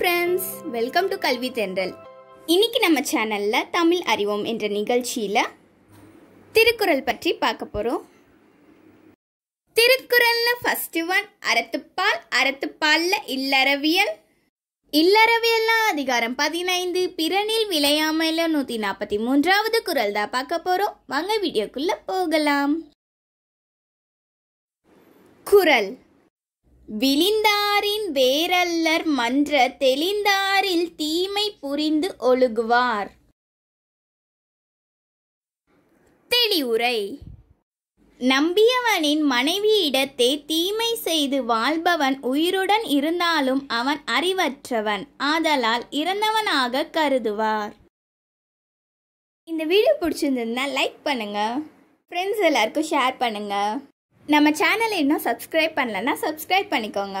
friends welcome to கல்வி தென்றல் இன்னைக்கு நம்ம சேனலில் தமிழ் அறிவோம் என்ற நிகழ்ச்சியில் திருக்குறள் பற்றி பார்க்க போகிறோம் திருக்குறள்ல ஃபஸ்ட்டு ஒன் அறத்துப்பால் அறத்துப்பாலில் இல்லறவியல் இல்லறவியல்னா அதிகாரம் பதினைந்து பிறனில் விளையாமையில் நூற்றி நாற்பத்தி மூன்றாவது குரல் தான் பார்க்க போகிறோம் வாங்க வீடியோக்குள்ளே போகலாம் குரல் விழிந்தா வேறல்லர் மன்ற தெளிந்தாரில் தீமை புரிந்து ஒழுகுவார் தெளிவுரை நம்பியவனின் மனைவியிடத்தே தீமை செய்து வாழ்பவன் உயிருடன் இருந்தாலும் அவன் அறிவற்றவன் ஆதலால் இறந்தவனாக கருதுவார் இந்த வீடியோ பிடிச்சிருந்ததுன்னா லைக் பண்ணுங்க ஃப்ரெண்ட்ஸ் எல்லாருக்கும் ஷேர் பண்ணுங்க நம்ம சேனல் இன்னும் சப்ஸ்கிரைப் பண்ணலன்னா சப்ஸ்கிரைப் பண்ணிக்கோங்க